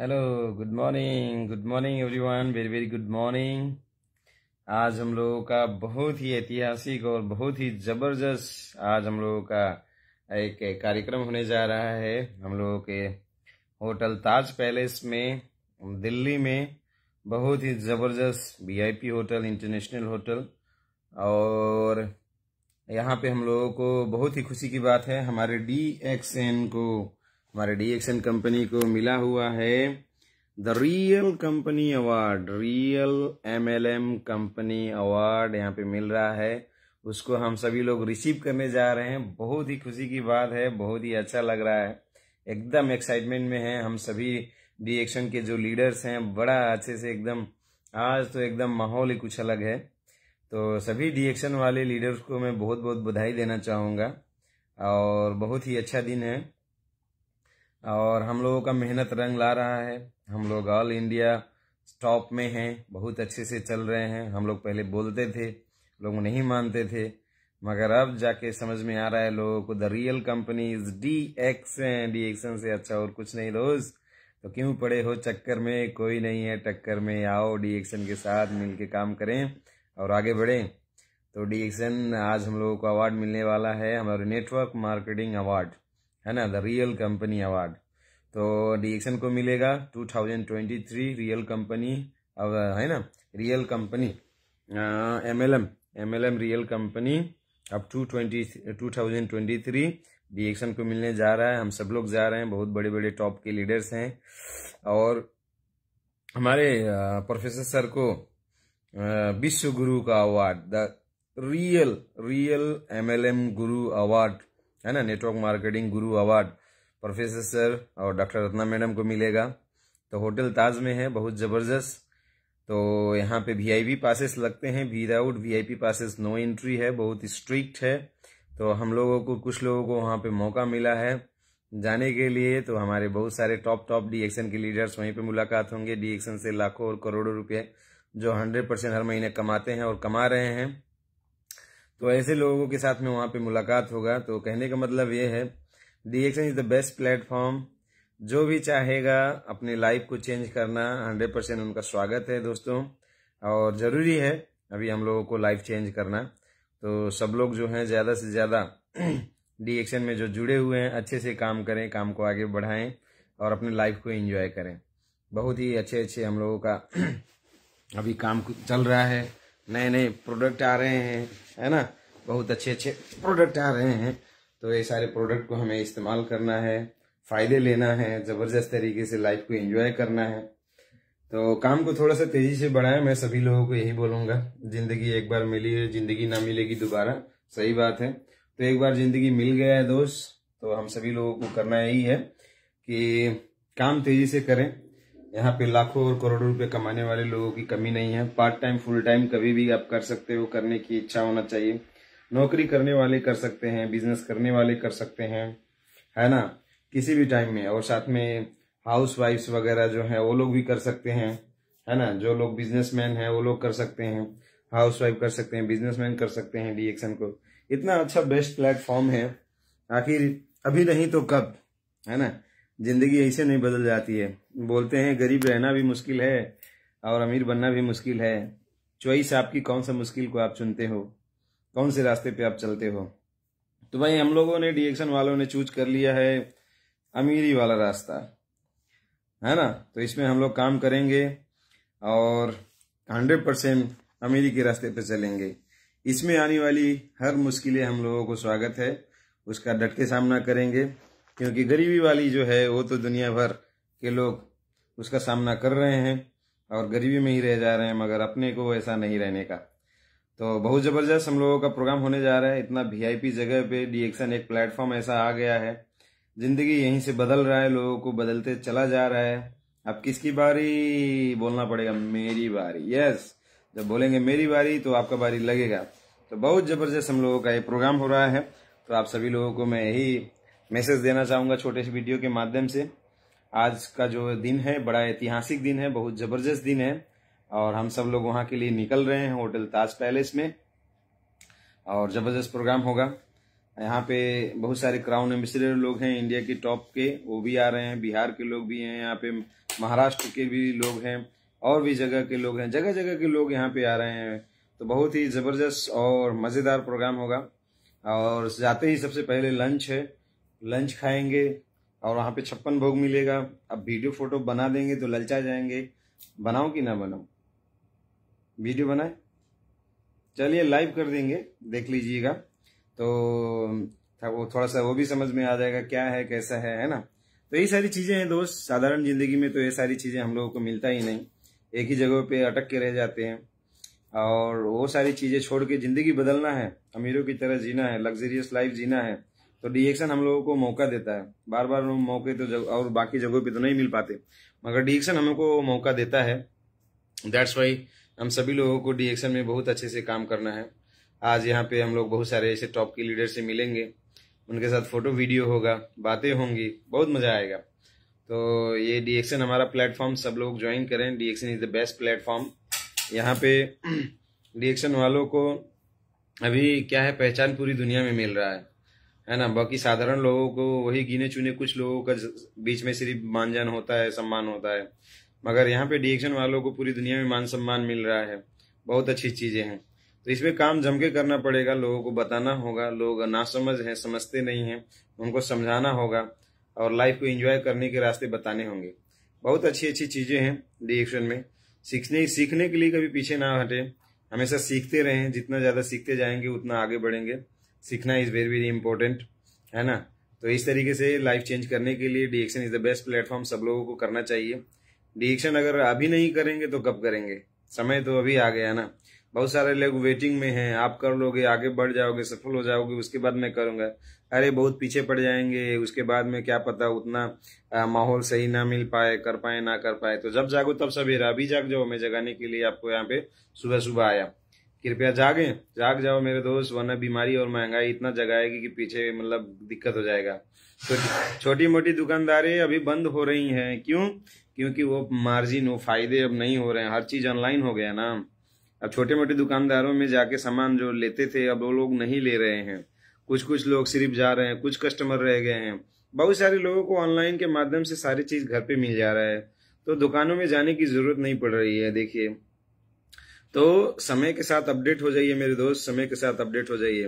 hello good morning good morning everyone very very good morning आज हम लोगों का बहुत ही ऐतिहासिक और बहुत ही ज़बरदस्त आज हम लोगों का एक कार्यक्रम होने जा रहा है हम लोगों के होटल ताज पैलेस में दिल्ली में बहुत ही ज़बरदस्त वीआईपी होटल इंटरनेशनल होटल और यहाँ पे हम लोगों को बहुत ही खुशी की बात है हमारे डी एक्स एन को हमारे डीएक्सएन कंपनी को मिला हुआ है the real company award real MLM company award यहाँ पे मिल रहा है उसको हम सभी लोग रिसीव करने जा रहे हैं बहुत ही खुशी की बात है बहुत ही अच्छा लग रहा है एकदम एक्साइटमेंट में है हम सभी डी एक्शन के जो लीडर्स हैं बड़ा अच्छे से एकदम आज तो एकदम माहौल ही कुछ अलग है तो सभी डी एक्शन वाले लीडर्स को मैं बहुत बहुत बधाई देना चाहूँगा और बहुत ही अच्छा दिन है और हम लोगों का मेहनत रंग ला रहा है हम लोग ऑल इंडिया टॉप में हैं बहुत अच्छे से चल रहे हैं हम लोग पहले बोलते थे लोग नहीं मानते थे मगर अब जाके समझ में आ रहा है लोगों को the real companies D X D action से अच्छा और कुछ नहीं दोस्त तो क्यों पड़े हो चक्कर में कोई नहीं है टक्कर में आओ डी एक्सन के साथ मिल के काम करें और आगे बढ़ें तो डी एक्सन आज हम लोगों को अवार्ड मिलने वाला है हमारे नेटवर्क मार्केटिंग अवार्ड है ना द रियल कंपनी अवार्ड तो डीएक्सन को मिलेगा 2023 रियल कंपनी अब है ना real company MLM MLM real company अब two twenty two thousand twenty three को मिलने जा रहा है हम सब लोग जा रहे हैं बहुत बड़े बड़े टॉप के लीडर्स हैं और हमारे प्रोफेसर सर को विश्व गुरु का award the real real MLM गुरु अवार्ड है ना नेटवर्क मार्केटिंग गुरु अवार्ड प्रोफेसर सर और डॉक्टर रत्ना मैडम को मिलेगा तो होटल ताज में है बहुत ज़बरदस्त तो यहाँ पे वीआईपी पासेस लगते हैं without VIP passes no entry है बहुत स्ट्रिक्ट है तो हम लोगों को कुछ लोगों को वहाँ पे मौका मिला है जाने के लिए तो हमारे बहुत सारे टॉप टॉप डी के लीडर्स वहीं पे मुलाकात होंगे डी से लाखों और करोड़ों रुपए जो हंड्रेड परसेंट हर महीने कमाते हैं और कमा रहे हैं तो ऐसे लोगों के साथ में वहाँ पे मुलाकात होगा तो कहने का मतलब ये है D action is the best platform जो भी चाहेगा अपने लाइफ को चेंज करना हंड्रेड परसेंट उनका स्वागत है दोस्तों और ज़रूरी है अभी हम लोगों को लाइफ चेंज करना तो सब लोग जो हैं ज़्यादा से ज़्यादा डी एक्शन में जो जुड़े हुए हैं अच्छे से काम करें काम को आगे बढ़ाएं और अपने लाइफ को एंजॉय करें बहुत ही अच्छे अच्छे हम लोगों का अभी काम चल रहा है नए नए प्रोडक्ट आ रहे हैं है ना बहुत अच्छे अच्छे प्रोडक्ट आ रहे हैं तो ये सारे प्रोडक्ट को हमें इस्तेमाल करना है फायदे लेना है जबरदस्त तरीके से लाइफ को एंजॉय करना है तो काम को थोड़ा सा तेजी से बढ़ाएं मैं सभी लोगों को यही बोलूंगा जिंदगी एक बार मिली है जिंदगी ना मिलेगी दोबारा सही बात है तो एक बार जिंदगी मिल गया है दोस्त तो हम सभी लोगों को करना यही है कि काम तेजी से करें यहाँ पे लाखों और करोड़ों रुपए कमाने वाले लोगों की कमी नहीं है पार्ट टाइम फुल टाइम कभी भी आप कर सकते हो करने की इच्छा होना चाहिए नौकरी करने वाले कर सकते हैं बिजनेस करने वाले कर सकते हैं है ना किसी भी टाइम में और साथ में हाउस वाइफ्स वगैरह जो है वो लोग भी कर सकते हैं है ना जो लोग बिजनेसमैन हैं वो लोग कर सकते हैं हाउस वाइफ कर सकते हैं बिजनेसमैन कर सकते हैं डीएक्शन को इतना अच्छा बेस्ट प्लेटफॉर्म है आखिर अभी नहीं तो कब है ना जिंदगी ऐसे नहीं बदल जाती है बोलते हैं गरीब रहना भी मुश्किल है और अमीर बनना भी मुश्किल है चॉइस आपकी कौन सा मुश्किल को आप चुनते हो कौन से रास्ते पे आप चलते हो तो भाई हम लोगों ने डिएक्शन वालों ने चूज कर लिया है अमीरी वाला रास्ता है ना तो इसमें हम लोग काम करेंगे और हंड्रेड परसेंट अमीरी के रास्ते पे चलेंगे इसमें आने वाली हर मुश्किलें हम लोगों को स्वागत है उसका डट के सामना करेंगे क्योंकि गरीबी वाली जो है वो तो दुनिया भर के लोग उसका सामना कर रहे हैं और गरीबी में ही रह जा रहे हैं मगर अपने को ऐसा नहीं रहने का तो बहुत ज़बरदस्त हम लोगों का प्रोग्राम होने जा रहा है इतना वीआईपी जगह पे डीएक्शन एक प्लेटफॉर्म ऐसा आ गया है जिंदगी यहीं से बदल रहा है लोगों को बदलते चला जा रहा है अब किसकी बारी बोलना पड़ेगा मेरी बारी यस जब बोलेंगे मेरी बारी तो आपका बारी लगेगा तो बहुत ज़बरदस्त हम लोगों का ये प्रोग्राम हो रहा है तो आप सभी लोगों को मैं यही मैसेज देना चाहूंगा छोटे से वीडियो के माध्यम से आज का जो दिन है बड़ा ऐतिहासिक दिन है बहुत ज़बरदस्त दिन है और हम सब लोग वहां के लिए निकल रहे हैं होटल ताज पैलेस में और ज़बरदस्त प्रोग्राम होगा यहाँ पे बहुत सारे क्राउन एम्बेसडर लोग हैं इंडिया के टॉप के वो भी आ रहे हैं बिहार के लोग भी हैं यहाँ पे महाराष्ट्र के भी लोग हैं और भी जगह के लोग हैं जगह जगह के लोग यहाँ पे आ रहे हैं तो बहुत ही ज़बरदस्त और मज़ेदार प्रोग्राम होगा और जाते ही सबसे पहले लंच है लंच खाएंगे और वहाँ पे छप्पन भोग मिलेगा अब वीडियो फोटो बना देंगे तो ललचा जाएंगे बनाओ कि ना बनाओ वीडियो बनाए चलिए लाइव कर देंगे देख लीजिएगा तो वो थोड़ा सा वो भी समझ में आ जाएगा क्या है कैसा है है ना तो ये सारी चीज़ें हैं दोस्त साधारण जिंदगी में तो ये सारी चीज़ें हम लोगों को मिलता ही नहीं एक ही जगह पे अटक के रह जाते हैं और वो सारी चीज़ें छोड़ के ज़िंदगी बदलना है अमीरों की तरह जीना है लग्जरियस लाइफ जीना है तो डिएक्शन हम लोगों को मौका देता है बार बार मौके तो जग, और बाकी जगहों पे तो नहीं मिल पाते मगर डिएक्शन को मौका देता है दैट्स वाई हम सभी लोगों को डिएक्शन में बहुत अच्छे से काम करना है आज यहाँ पे हम लोग बहुत सारे ऐसे टॉप के लीडर से मिलेंगे उनके साथ फोटो वीडियो होगा बातें होंगी बहुत मज़ा आएगा तो ये डिएक्शन हमारा प्लेटफॉर्म सब लोग ज्वाइन करें D action is the best platform यहाँ पे डिएक्शन वालों को अभी क्या है पहचान पूरी दुनिया में मिल रहा है है ना बाकी साधारण लोगों को वही गिने चुने कुछ लोगों का बीच में सिर्फ जान होता है सम्मान होता है मगर यहाँ पे डिएक्शन वालों को पूरी दुनिया में मान सम्मान मिल रहा है बहुत अच्छी चीज़ें हैं तो इसमें काम जम के करना पड़ेगा लोगों को बताना होगा लोग ना समझ हैं समझते नहीं हैं उनको समझाना होगा और लाइफ को एंजॉय करने के रास्ते बताने होंगे बहुत अच्छी अच्छी चीज़ें हैं डिएक्शन में सीखने सीखने के लिए कभी पीछे ना हटे हमेशा सीखते रहें जितना ज़्यादा सीखते जाएंगे उतना आगे बढ़ेंगे सीखना इज़ वेरी वेरी इंपॉर्टेंट है ना तो इस तरीके से लाइफ चेंज करने के लिए D action is the best platform सब लोगों को करना चाहिए डीएक्शन अगर अभी नहीं करेंगे तो कब करेंगे समय तो अभी आ गया ना बहुत सारे लोग वेटिंग में हैं आप कर लोगे आगे बढ़ जाओगे सफल हो जाओगे उसके बाद मैं करूंगा अरे बहुत पीछे पड़ जाएंगे उसके बाद में क्या पता उतना माहौल सही ना मिल पाए कर पाए ना कर पाए तो जब जागो तब सवेरा अभी जाग जाओ मैं जगाने के लिए आपको यहाँ पे सुबह सुबह आया कृपया जागे जाग जाओ मेरे दोस्त वरना बीमारी और महंगाई इतना जगाएगी कि पीछे मतलब दिक्कत हो जाएगा तो छोटी मोटी दुकानदारी अभी बंद हो रही है क्यों क्योंकि वो मार्जिन वो फायदे अब नहीं हो रहे हैं हर चीज़ ऑनलाइन हो गया ना अब छोटे मोटे दुकानदारों में जाके सामान जो लेते थे अब वो लोग नहीं ले रहे हैं कुछ कुछ लोग सिर्फ जा रहे हैं कुछ कस्टमर रह गए हैं बहुत सारे लोगों को ऑनलाइन के माध्यम से सारी चीज़ घर पे मिल जा रहा है तो दुकानों में जाने की ज़रूरत नहीं पड़ रही है देखिए तो समय के साथ अपडेट हो जाइए मेरे दोस्त समय के साथ अपडेट हो जाइए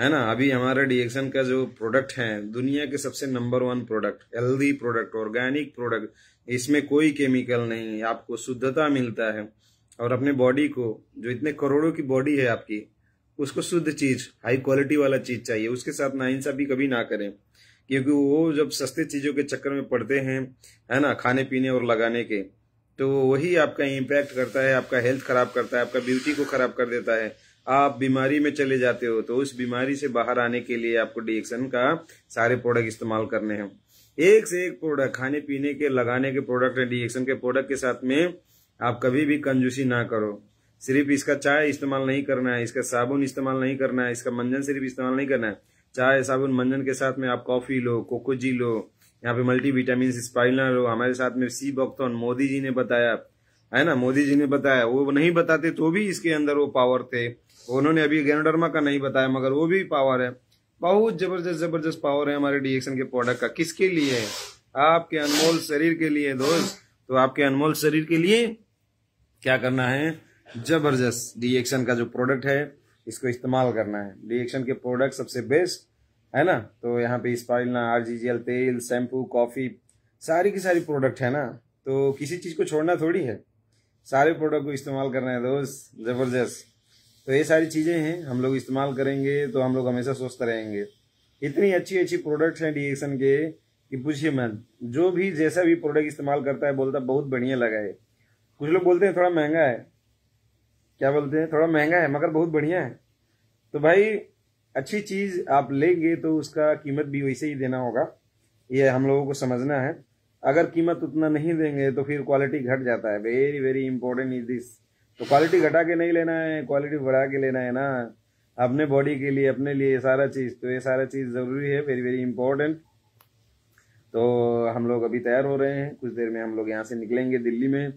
है ना अभी हमारा डीएक्सन का जो प्रोडक्ट है दुनिया के सबसे number one product healthy product organic product इसमें कोई केमिकल नहीं आपको शुद्धता मिलता है और अपने बॉडी को जो इतने करोड़ों की बॉडी है आपकी उसको शुद्ध चीज हाई क्वालिटी वाला चीज चाहिए उसके साथ भी कभी ना करें क्योंकि वो जब सस्ते चीजों के चक्कर में पड़ते हैं है ना खाने पीने और लगाने के तो वही आपका इम्पैक्ट करता है आपका हेल्थ खराब करता है आपका ब्यूटी को खराब कर देता है आप बीमारी में चले जाते हो तो उस बीमारी से बाहर आने के लिए आपको डीएक्सन का सारे प्रोडक्ट इस्तेमाल करने हैं एक से एक प्रोडक्ट खाने पीने के लगाने के प्रोडक्ट है डीएक्सन के प्रोडक्ट के साथ में आप कभी भी कंजूसी ना करो सिर्फ इसका चाय इस्तेमाल नहीं करना है इसका साबुन इस्तेमाल नहीं करना है इसका मंजन सिर्फ इस्तेमाल नहीं करना है चाय साबुन मंजन के साथ में आप कॉफी लो कोकोजी लो यहाँ पे मल्टी विटामिन स्पाइनर हमारे साथ में सी बक्तौन मोदी जी ने बताया है ना मोदी जी ने बताया वो नहीं बताते तो भी इसके अंदर वो पावर थे उन्होंने अभी गेनोडर्मा का नहीं बताया मगर वो भी पावर है बहुत जबरदस्त जबरदस्त पावर है हमारे डीएक्शन के प्रोडक्ट का किसके लिए है आपके अनमोल शरीर के लिए दोस्त तो आपके अनमोल शरीर के लिए क्या करना है जबरदस्त डीएक्शन का जो प्रोडक्ट है इसको इस्तेमाल करना है डीएक्शन के प्रोडक्ट सबसे बेस्ट है ना तो यहाँ पे स्पाइलना आर जी जी तेल शैम्पू कॉफ़ी सारी की सारी प्रोडक्ट है ना तो किसी चीज़ को छोड़ना थोड़ी है सारे प्रोडक्ट को इस्तेमाल करना है दोस्त ज़बरदस्त तो ये सारी चीज़ें हैं हम लोग इस्तेमाल करेंगे तो हम लोग हमेशा स्वस्थ रहेंगे इतनी अच्छी अच्छी प्रोडक्ट्स हैं डिएक्शन के कि पूछिए मन जो भी जैसा भी प्रोडक्ट इस्तेमाल करता है बोलता बहुत बढ़िया लगा है कुछ लोग बोलते हैं थोड़ा महंगा है क्या बोलते हैं थोड़ा महंगा है मगर बहुत बढ़िया है तो भाई अच्छी चीज़ आप लेंगे तो उसका कीमत भी वैसे ही देना होगा ये हम लोगों को समझना है अगर कीमत उतना नहीं देंगे तो फिर क्वालिटी घट जाता है very very important is this तो क्वालिटी घटा के नहीं लेना है क्वालिटी बढ़ा के लेना है ना अपने बॉडी के लिए अपने लिए सारा चीज़ तो ये सारा चीज़ ज़रूरी है वेरी वेरी इंपॉर्टेंट तो हम लोग अभी तैयार हो रहे हैं कुछ देर में हम लोग यहाँ से निकलेंगे दिल्ली में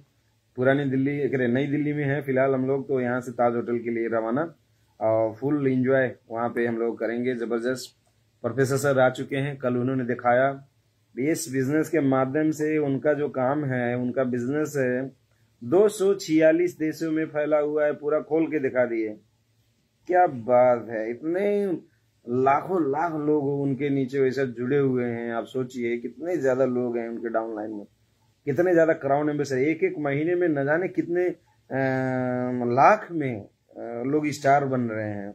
पुरानी दिल्ली नई दिल्ली में है फिलहाल हम लोग तो यहाँ से ताज होटल के लिए रवाना फुल इंजॉय वहाँ पे हम लोग करेंगे ज़बरदस्त प्रोफेसर सर आ चुके हैं कल उन्होंने दिखाया तो इस बिजनेस के माध्यम से उनका जो काम है उनका बिजनेस है दो देशों में फैला हुआ है पूरा खोल के दिखा दिए क्या बात है इतने लाखों लाख लोग उनके नीचे वैसे जुड़े हुए हैं आप सोचिए कितने ज्यादा लोग हैं उनके डाउनलाइन में कितने ज्यादा क्राउन एम्बेसर एक एक महीने में न जाने कितने लाख में लोग स्टार बन रहे हैं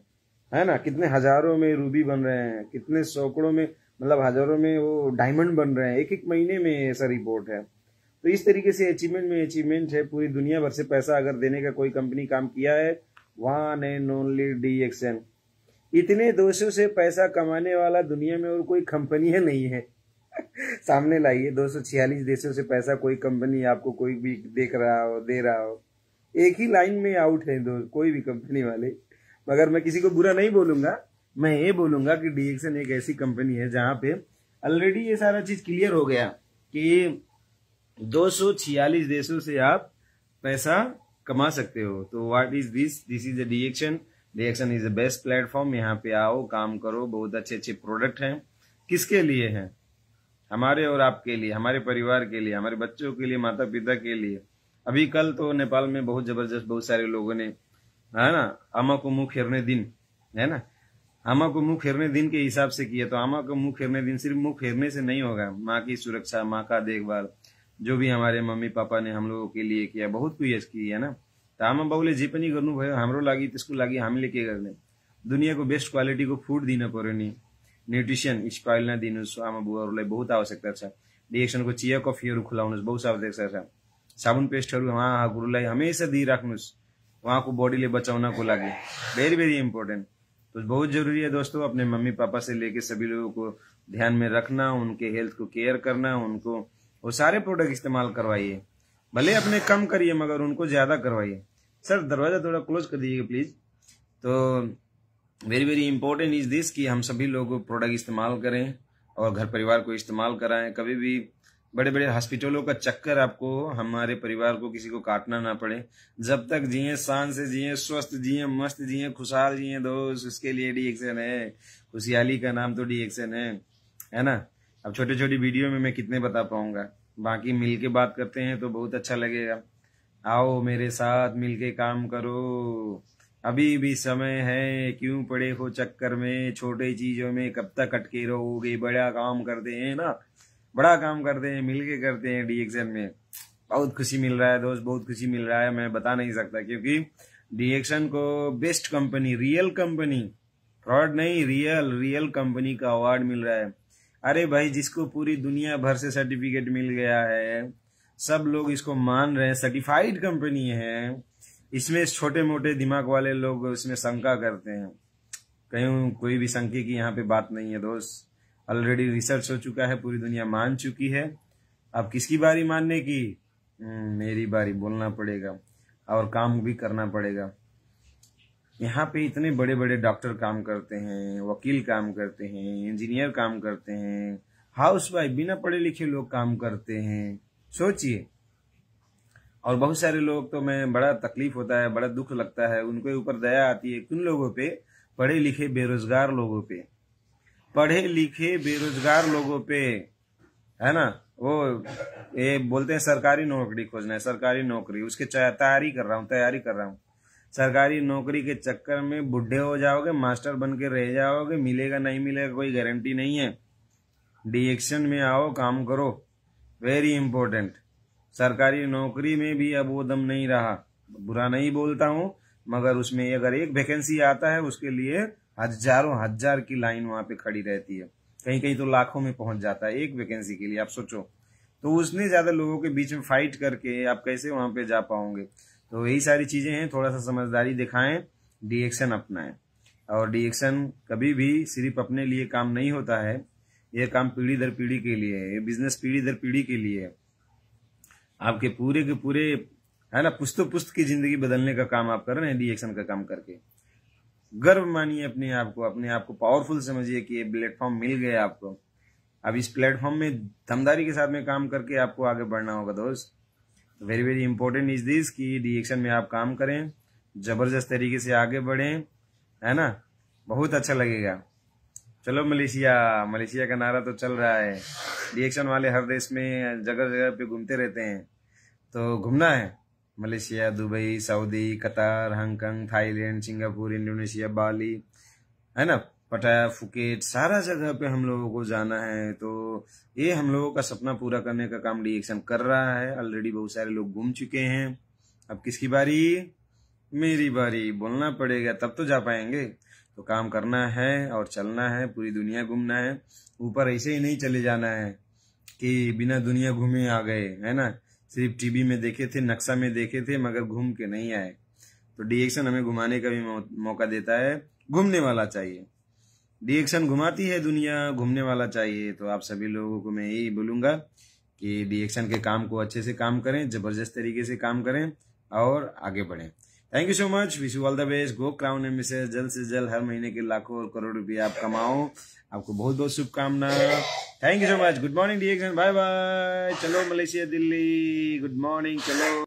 है ना कितने हजारों में रूबी बन रहे हैं कितने सौकड़ों में मतलब हजारों में वो डायमंड बन रहे हैं एक एक महीने में ऐसा रिपोर्ट है तो इस तरीके से अचीवमेंट में अचीवमेंट है पूरी दुनिया भर से पैसा अगर देने का कोई कंपनी काम किया है one and only D action इतने दोषों से पैसा कमाने वाला दुनिया में और कोई कंपनी है नहीं है सामने लाइए दो सौ छियालीस देशों से पैसा कोई कंपनी आपको कोई भी देख रहा हो दे रहा हो एक ही लाइन में आउट है दोस्त कोई भी कंपनी वाले मगर मैं किसी को बुरा नहीं बोलूंगा मैं ये बोलूंगा कि डीएक्सन एक ऐसी कंपनी है जहां पे ऑलरेडी ये सारा चीज क्लियर हो गया कि दो देशों से आप पैसा कमा सकते हो तो what is this this is a D action D action is the best platform यहाँ पे आओ काम करो बहुत अच्छे अच्छे प्रोडक्ट हैं किसके लिए हैं हमारे और आपके लिए हमारे परिवार के लिए हमारे बच्चों के लिए माता पिता के लिए अभी कल तो नेपाल में बहुत जबरदस्त बहुत सारे लोगों ने है ना आमा को मुंह फेरने दिन है ना आमा को मुंह फेरने दिन के हिसाब से किया तो आमा को मुंह फेरने दिन सिर्फ मुंह फेरने से नहीं होगा माँ की सुरक्षा माँ का देखभाल जो भी हमारे मम्मी पापा ने हम लोगों के लिए किया बहुत कुछ किया ना तो आमा बाउले जे पनि गर्नुभयो हाम्रो लागि त्यसको लागि हामीले के गर्ने को बेस्ट को फूड दिन पर्यो नि न्यूट्रिशन स्पाइल न दिन आमा बुवाहरूलाई बहुत आवश्यकता डिएक्शन को चिया कफी खुलाउनुहोस् बहुत आवश्यकता है साबुन पेस्टहरू उहाँ गुरुलाई हमेसा दिइराख्नुहोस् उहाँको बचा को लगे वेरी वेरी इंपोर्टेंट तो बहुत जरूरी है दोस्तों अपने मम्मी पापा से लेके सभी लोगों को ध्यान में रखना उनके हेल्थ को केयर करना उनको वो सारे प्रोडक्ट इस्तेमाल करवाइए भले अपने कम करिए मगर उनको ज़्यादा करवाइए सर दरवाज़ा थोड़ा क्लोज कर दीजिएगा प्लीज़ तो very very important is this कि हम सभी लोग प्रोडक्ट इस्तेमाल करें और घर परिवार को इस्तेमाल कराएं कभी भी बड़े बड़े हॉस्पिटलों का चक्कर आपको हमारे परिवार को किसी को काटना ना पड़े जब तक जिए शान से जिए स्वस्थ जिए मस्त जिए खुशहाल जिए दोस्त उसके लिए डी एक्शन है खुशहाली का नाम तो डी एक्शन है है ना अब छोटे छोटे वीडियो में मैं कितने बता पाऊंगा बाकी मिल के बात करते हैं तो बहुत अच्छा लगेगा आओ मेरे साथ मिल के काम करो अभी भी समय है क्यों पड़े हो चक्कर में छोटे चीजों में कब तक अटके रहोगे बड़ा काम करते हैं ना बड़ा काम करते हैं मिल के करते हैं डी में बहुत खुशी मिल रहा है दोस्त बहुत खुशी मिल रहा है मैं बता नहीं सकता क्योंकि डी को best company real company fraud नहीं रियल रियल कंपनी का अवार्ड मिल रहा है अरे भाई जिसको पूरी दुनिया भर से सर्टिफिकेट मिल गया है सब लोग इसको मान रहे हैं सर्टिफाइड कंपनी है इसमें छोटे मोटे दिमाग वाले लोग इसमें शंका करते हैं कहीं कोई भी शंके की यहाँ पे बात नहीं है दोस्त ऑलरेडी रिसर्च हो चुका है पूरी दुनिया मान चुकी है अब किसकी बारी मानने की हम्म, मेरी बारी बोलना पड़ेगा और काम भी करना पड़ेगा यहाँ पे इतने बड़े बड़े डॉक्टर काम करते हैं वकील काम करते हैं इंजीनियर काम करते हैं हाउस वाइफ बिना पढ़े लिखे लोग काम करते हैं सोचिए और बहुत सारे लोग तो मैं बड़ा तकलीफ होता है बड़ा दुख लगता है उनके ऊपर दया आती है किन लोगों पे पढ़े लिखे बेरोजगार लोगों पे पढ़े लिखे बेरोजगार लोगों पे है ना वो ये बोलते हैं सरकारी नौकरी खोजना है सरकारी नौकरी उसके तैयारी कर रहा हूँ तैयारी कर रहा हूँ सरकारी नौकरी के चक्कर में बुढ़े हो जाओगे मास्टर बन के रह जाओगे मिलेगा नहीं मिलेगा कोई गारंटी नहीं है डिएक्शन में आओ काम करो वेरी इंपॉर्टेंट सरकारी नौकरी में भी अब वो दम नहीं रहा बुरा नहीं बोलता हूँ मगर उसमें अगर एक वैकेंसी आता है उसके लिए हजारों हजार की लाइन वहां पे खड़ी रहती है कहीं कहीं तो लाखों में पहुंच जाता है एक वैकेंसी के लिए आप सोचो तो उसने ज्यादा लोगों के बीच में फाइट करके आप कैसे वहां पे जा पाओगे तो यही सारी चीजें हैं थोड़ा सा समझदारी दिखाएं डीएक्शन अपनाएं और डीएक्शन कभी भी सिर्फ अपने लिए काम नहीं होता है यह काम पीढ़ी दर पीढ़ी के लिए है ये बिजनेस पीढ़ी दर पीढ़ी के लिए है आपके पूरे के पूरे है ना पुस्त पुस्त की जिंदगी बदलने का काम आप कर रहे हैं डीएक्शन का काम करके गर्व मानिए अपने आप को अपने आप को पावरफुल समझिए कि ये प्लेटफॉर्म मिल गया आपको अब इस प्लेटफॉर्म में दमदारी के साथ में काम करके आपको आगे बढ़ना होगा दोस्त very very important is this कि डिएक्शन में आप काम करें जबरदस्त तरीके से आगे बढ़ें है ना बहुत अच्छा लगेगा चलो मलेशिया मलेशिया का नारा तो चल रहा है डिएक्शन वाले हर देश में जगह जगह पे घूमते रहते हैं तो घूमना है Malaysia Dubai Saudi Qatar Hong Kong Thailand Singapore Indonesia Bali है ना पटाया फुकेट सारा जगह पे हम लोगों को जाना है तो ये हम लोगों का सपना पूरा करने का काम डीएक्शन कर रहा है ऑलरेडी बहुत सारे लोग घूम चुके हैं अब किसकी बारी मेरी बारी बोलना पड़ेगा तब तो जा पाएंगे तो काम करना है और चलना है पूरी दुनिया घूमना है ऊपर ऐसे ही नहीं चले जाना है कि बिना दुनिया घूमे आ गए है ना सिर्फ टीवी में देखे थे नक्शा में देखे थे मगर घूम के नहीं आए तो डिएक्शन हमें घुमाने का भी मौका देता है घूमने वाला चाहिए डिएक्शन घुमाती है दुनिया घूमने वाला चाहिए तो आप सभी लोगों को मैं यही बोलूंगा कि डिएक्शन के काम को अच्छे से काम करें ज़बरदस्त तरीके से काम करें और आगे बढ़ें thank you so much wish you all the best go crown M से जल्द से जल्द हर महीने के लाखों और करोड़ रुपये आप कमाओ आपको बहुत बहुत शुभकामना thank you so much good morning D bye bye चलो मलेशिया दिल्ली गुड मॉर्निंग चलो